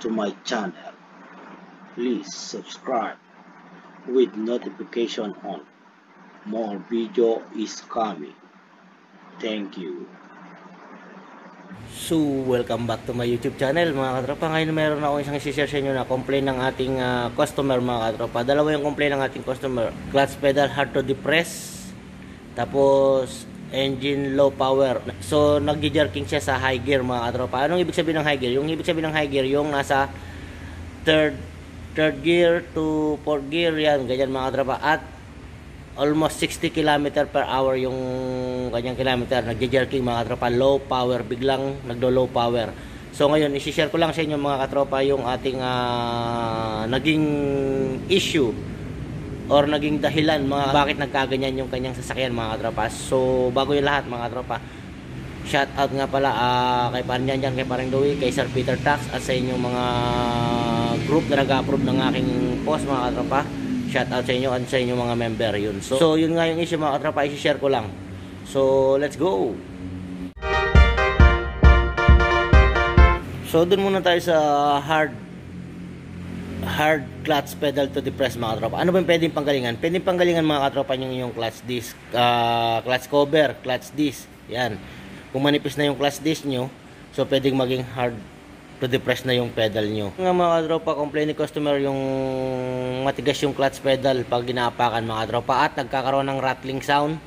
to my channel please subscribe with notification on more video is coming thank you So, welcome back to my YouTube channel mga katropa. Ngayon meron ako isang isi-share sa inyo na complaint ng ating uh, customer mga katropa. Dalawa yung complaint ng ating customer. Clutch pedal hard to depress. Tapos, engine low power. So nagji siya sa high gear mga katropa. Anong ibig sabihin ng high gear? Yung ibig sabihin ng high gear yung nasa third third gear to fourth gear yan ganyan mga katropa at almost 60 km per hour yung kanyang kilometer nagje mga katropa low power biglang nagdo low power so ngayon i-share ko lang sa inyo mga katropa yung ating uh, naging issue or naging dahilan mga bakit nagkaganyan yung kanyang sasakyan mga katropa. So bago yung lahat mga katropa, shout out nga pala uh, ah, kay Parnyan dyan, kay Parang Dewey, kay Sir Peter Tax at sa inyong mga group na nag-approve ng aking post mga katropa. Shout out sa inyo at sa inyong mga member yun. So, so yun nga yung issue mga katropa, isi-share ko lang. So let's go! So doon muna tayo sa hard hard clutch pedal to depress mga katropa. Ano ba yung pwedeng panggalingan? Pwedeng panggalingan mga katropa yung yung clutch disc, uh, clutch cover, clutch disc. Yan. Kung manipis na yung clutch disc nyo, so pwedeng maging hard to depress na yung pedal nyo. Nga mga katropa, complain ni customer yung matigas yung clutch pedal pag ginaapakan mga katropa at nagkakaroon ng rattling sound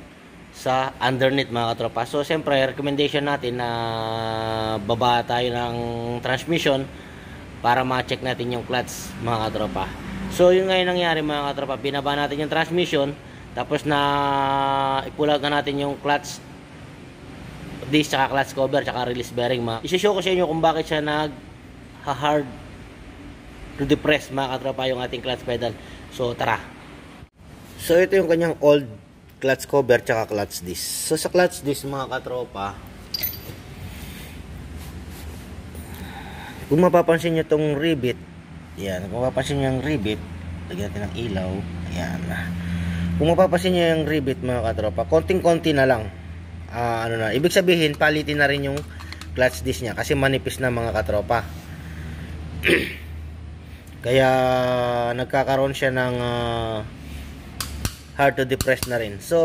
sa underneath mga katropa. So, siyempre, recommendation natin na baba tayo ng transmission para ma-check natin yung clutch mga katropa so yun ngayon nangyari mga katropa binaba natin yung transmission tapos na ipulagan natin yung clutch disc tsaka clutch cover tsaka release bearing mga isi-show ko sa inyo kung bakit siya nag hard to depress mga katropa yung ating clutch pedal so tara so ito yung kanyang old clutch cover tsaka clutch disc so sa clutch disc mga katropa Kung mapapansin nyo tong rivet, yan, kung mapapansin nyo yung rivet, lagyan natin ng ilaw, yan. Kung mapapansin nyo yung rivet mga katropa, konting-konti na lang. Uh, ano na, ibig sabihin, palitin na rin yung clutch disc niya kasi manipis na mga katropa. Kaya nagkakaroon siya ng uh, hard to depress na rin. So,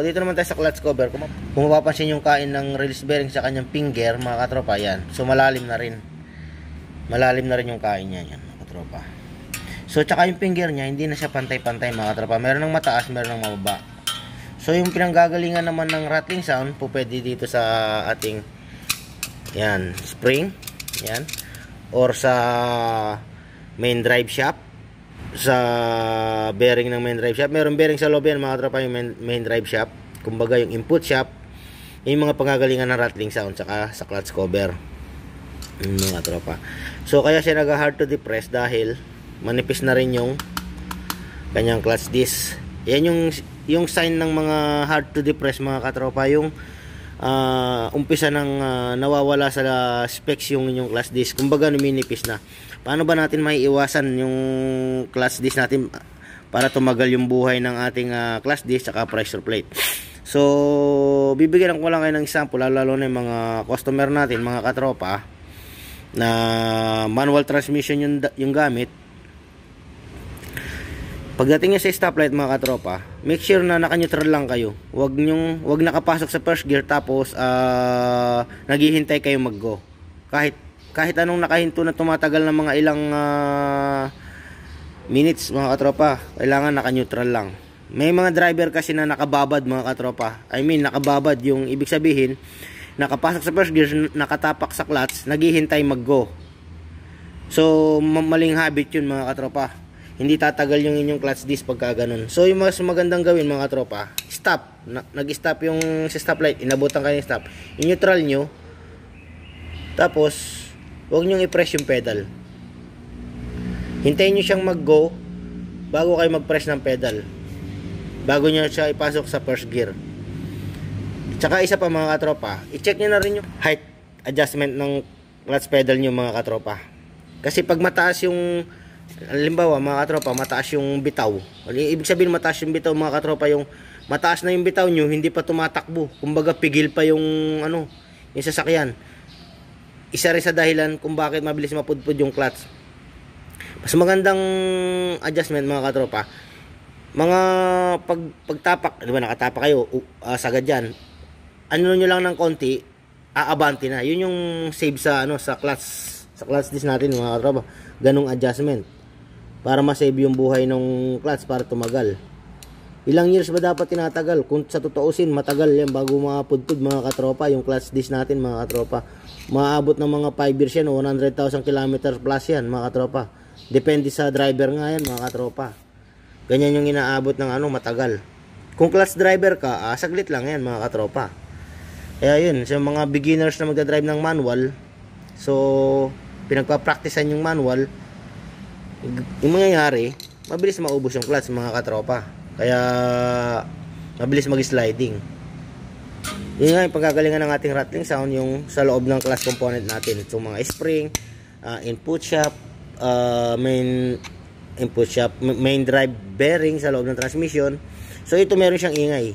dito naman tayo sa clutch cover. Kung mapapansin yung kain ng release bearing sa kanyang finger, mga katropa, yan. So, malalim na rin malalim na rin yung kain niya yan mga so tsaka yung finger niya hindi na siya pantay-pantay mga katropa meron ng mataas meron ng mababa so yung pinanggagalingan naman ng rattling sound po pwede dito sa ating yan spring yan or sa main drive shaft sa bearing ng main drive shaft. Meron bearing sa loob yan mga yung main, main drive shaft. Kumbaga yung input shaft, yung mga pangagalingan ng rattling sound saka sa clutch cover mga tropa so kaya siya nag hard to depress dahil manipis na rin yung kanyang clutch disc yan yung yung sign ng mga hard to depress mga katropa yung uh, umpisa ng uh, ah, nawawala sa ah, specs yung inyong clutch disc kumbaga numinipis na paano ba natin maiiwasan yung clutch disc natin para tumagal yung buhay ng ating uh, clutch disc at pressure plate so bibigyan ko lang kayo ng example lalo, lalo na yung mga customer natin mga katropa na manual transmission yung, yung gamit pagdating nyo sa stoplight mga katropa make sure na naka-neutral lang kayo wag, nyong, wag nakapasok sa first gear tapos uh, naghihintay kayo mag go kahit, kahit anong nakahinto na tumatagal ng mga ilang uh, minutes mga katropa kailangan naka-neutral lang may mga driver kasi na nakababad mga katropa I mean nakababad yung ibig sabihin nakapasok sa first gear, nakatapak sa clutch, naghihintay mag-go. So, maling habit yun mga katropa. Hindi tatagal yung inyong clutch disc pagka ganun. So, yung mas magandang gawin mga katropa, stop. Nag-stop yung sa stoplight, inabutan kayo ng stop. in neutral nyo, tapos, huwag nyong i-press yung pedal. Hintayin nyo siyang mag-go bago kayo mag-press ng pedal. Bago nyo siya ipasok sa first gear. Tsaka isa pa mga katropa, i-check nyo na rin yung height adjustment ng clutch pedal nyo mga katropa. Kasi pag mataas yung, halimbawa mga katropa, mataas yung bitaw. Ano, ibig sabihin mataas yung bitaw mga katropa, yung mataas na yung bitaw nyo, hindi pa tumatakbo. Kumbaga pigil pa yung, ano, yung sasakyan. Isa rin sa dahilan kung bakit mabilis mapudpud yung clutch. Mas magandang adjustment mga katropa, mga pag pagtapak, di ba nakatapak kayo uh, sagad yan, ano nyo lang ng konti, aabante na. Yun yung save sa ano sa class sa class disc natin mga katropa. Ganong adjustment. Para ma-save yung buhay ng clutch para tumagal. Ilang years ba dapat tinatagal? Kung sa totoosin, matagal yan bago mapudpud mga katropa yung class disc natin mga katropa. Maabot ng mga 5 years yan 100,000 km plus yan mga katropa. Depende sa driver nga yan mga katropa. Ganyan yung inaabot ng ano matagal. Kung class driver ka, ah, saglit lang yan mga katropa. Kaya yun, sa mga beginners na magdadrive ng manual, so pinagpa-practicean yung manual, yung mangyayari, mabilis maubos yung clutch mga katropa. Kaya mabilis mag-sliding. Yun nga yung pagkagalingan ng ating rattling sound yung sa loob ng clutch component natin. So mga spring, uh, input shaft, uh, main input shaft, main drive bearing sa loob ng transmission. So ito meron siyang ingay.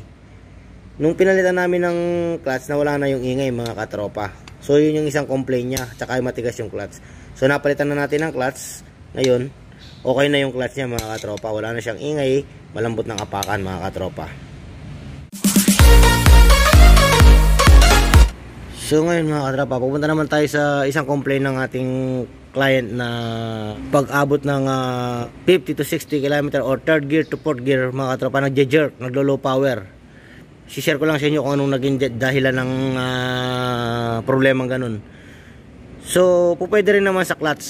Nung pinalitan namin ng clutch, nawala na yung ingay mga katropa. So, yun yung isang complaint niya. Tsaka yung matigas yung clutch. So, napalitan na natin ng clutch. Ngayon, okay na yung clutch niya mga katropa. Wala na siyang ingay. Malambot ng apakan mga katropa. So ngayon mga katrapa, pupunta naman tayo sa isang complaint ng ating client na pag-abot ng uh, ah, 50 to 60 km or third gear to fourth gear mga katrapa, nagje-jerk, naglo-low power. Sishare ko lang sa inyo kung anong naging dahilan ng uh, ah, problema ganun. So, pupwede rin naman sa clutch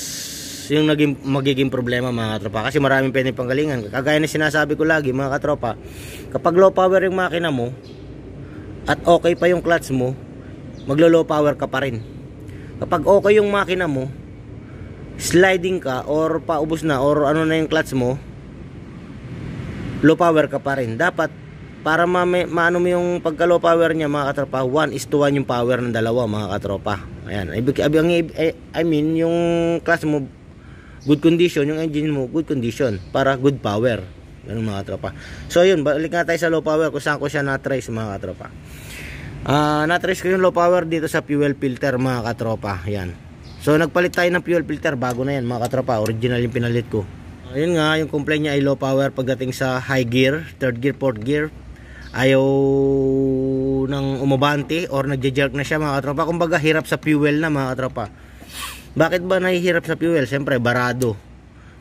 yung naging, magiging problema mga katropa. Kasi maraming pwede panggalingan. Kagaya na sinasabi ko lagi mga katropa, kapag low power yung makina mo at okay pa yung clutch mo, maglo-low power ka pa rin. Kapag okay yung makina mo, sliding ka or paubos na or ano na yung clutch mo, low power ka pa rin. Dapat para ma maano mo yung pagka-low power niya mga katropa 1 is to 1 yung power ng dalawa mga katropa ayan ibig ang eh, I mean yung class mo good condition yung engine mo good condition para good power ganun mga katropa so yun balik nga tayo sa low power kung saan ko siya na-trace mga katropa uh, na-trace ko yung low power dito sa fuel filter mga katropa ayan so nagpalit tayo ng fuel filter bago na yan mga katropa original yung pinalit ko Ayun nga, yung complaint niya ay low power pagdating sa high gear, third gear, fourth gear, ayaw nang umabante or nagja-jerk na siya mga katropa. Kumbaga hirap sa fuel na mga katropa. Bakit ba nahihirap sa fuel? Siyempre barado.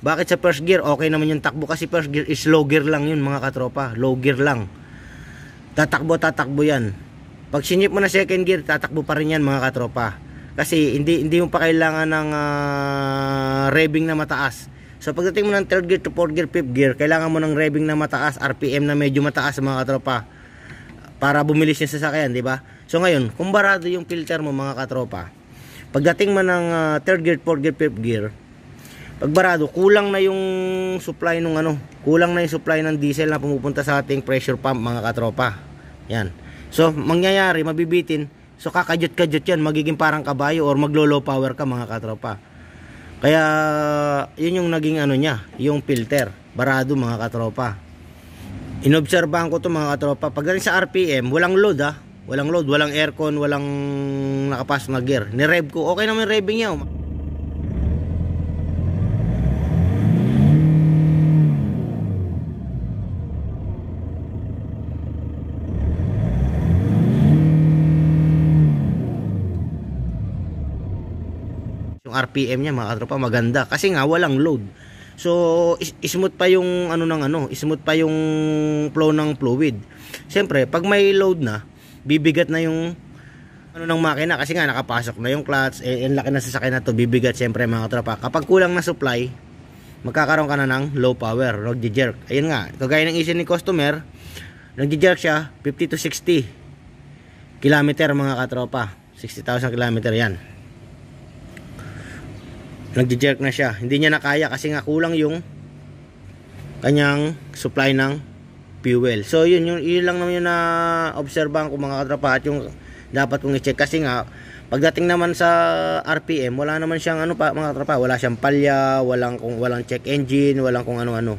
Bakit sa first gear? Okay naman yung takbo kasi first gear is low gear lang yun mga katropa. Low gear lang. Tatakbo, tatakbo yan. Pag sinip mo na second gear, tatakbo pa rin yan mga katropa. Kasi hindi hindi mo pa kailangan ng uh, revving na mataas So pagdating mo ng 3rd gear to 4th gear, 5th gear, kailangan mo ng revving na mataas, RPM na medyo mataas mga katropa para bumilis yung sasakyan, di ba? So ngayon, kung barado yung filter mo mga katropa, pagdating mo ng 3rd ah, uh, gear, 4th gear, 5th gear, pag barado, kulang na yung supply ng ano, kulang na yung supply ng diesel na pumupunta sa ating pressure pump mga katropa. Yan. So, mangyayari, mabibitin. So, kakajot-kajot yan. Magiging parang kabayo or maglo-low power ka mga katropa. Kaya yun yung naging ano niya, yung filter. Barado mga katropa. Inobserbahan ko to mga katropa. Pagdating sa RPM, walang load ah. Walang load, walang aircon, walang nakapas na gear. Nirev ko. Okay naman yung revving niya. Oh. RPM niya mga katropa maganda kasi nga walang load. So is smooth pa yung ano nang ano, smooth pa yung flow ng fluid. Siyempre, pag may load na, bibigat na yung ano ng makina kasi nga nakapasok na yung clutch, eh, ang laki na sasakyan na to, bibigat siyempre mga katropa. Kapag kulang na supply, magkakaroon ka na ng low power, nagje-jerk. Ayun nga, kagaya ng issue ni customer, nagje-jerk siya 50 to 60 kilometer mga katropa. 60,000 kilometer yan nagje-jerk na siya. Hindi niya nakaya kasi nga kulang yung kanyang supply ng fuel. So yun, yun, yun lang naman yung na-obserbahan ko mga katrapahat yung dapat kong i-check kasi nga pagdating naman sa RPM wala naman siyang ano pa mga katrapa wala siyang palya walang kung walang check engine walang kung ano-ano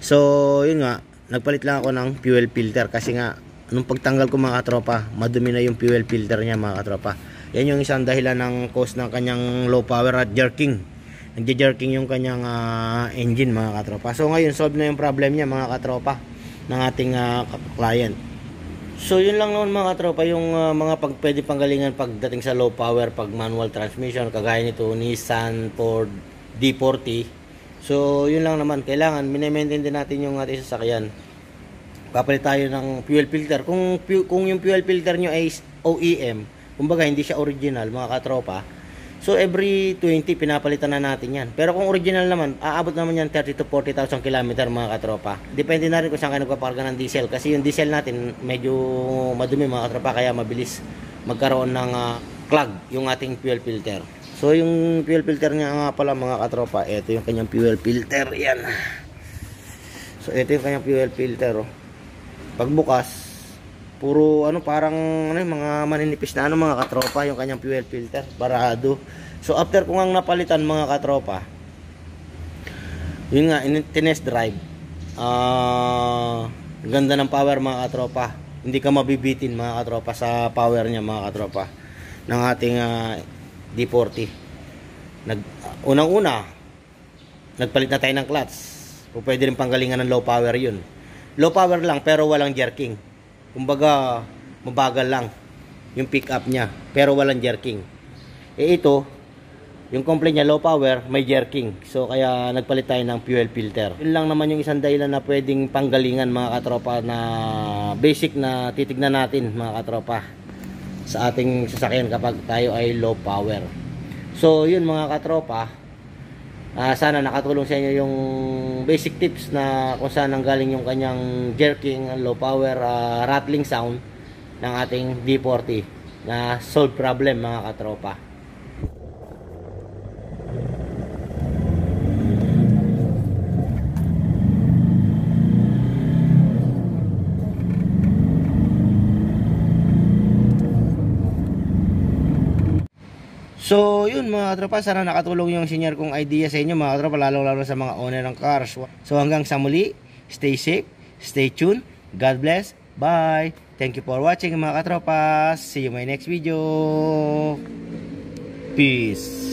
so yun nga nagpalit lang ako ng fuel filter kasi nga nung pagtanggal ko mga katropa madumi na yung fuel filter niya mga katropa yan yung isang dahilan ng cause ng kanyang low power at jerking nagja-jerking yung kanyang uh, engine mga katropa. So ngayon solve na yung problem niya mga katropa ng ating uh, client. So yun lang noon mga katropa yung uh, mga pag pwede panggalingan pagdating sa low power pag manual transmission kagaya nito Nissan Ford D40. So yun lang naman kailangan minemaintain din natin yung ating sasakyan. Kapalit tayo ng fuel filter. Kung kung yung fuel filter nyo ay OEM, kumbaga hindi siya original mga katropa, So every 20 pinapalitan na natin yan. Pero kung original naman, aabot naman yan 30 to 40,000 km mga katropa. Depende na rin kung saan ka nagpaparga ng diesel. Kasi yung diesel natin medyo madumi mga katropa kaya mabilis magkaroon ng uh, clog yung ating fuel filter. So yung fuel filter niya nga pala mga katropa, ito yung kanyang fuel filter yan. So ito yung kanyang fuel filter. Oh. Pagbukas, Puro ano parang ano, mga maninipis na ano mga katropa yung kanyang fuel filter, barado. So after ko ngang napalitan mga katropa, yun nga, tinest drive. Ah, uh, ganda ng power mga katropa. Hindi ka mabibitin mga katropa sa power niya mga katropa ng ating uh, ah, D40. Nag unang-una nagpalit na tayo ng clutch. O pwede rin panggalingan ng low power 'yun. Low power lang pero walang jerking kumbaga mabagal lang yung pick up niya pero walang jerking e ito yung complaint niya low power may jerking so kaya nagpalit tayo ng fuel filter yun lang naman yung isang dahilan na pwedeng panggalingan mga katropa na basic na titignan natin mga katropa sa ating sasakyan kapag tayo ay low power so yun mga katropa Uh, sana nakatulong sa inyo yung basic tips na kung saan nanggaling yung kanyang jerking, low power, uh, rattling sound ng ating D40 na solve problem mga katropa. So, yun mga katropa, sana nakatulong yung senior kong idea sa inyo mga katropa, lalo-lalo sa mga owner ng cars. So, hanggang sa muli, stay safe, stay tuned, God bless, bye! Thank you for watching mga katropa, see you my next video! Peace!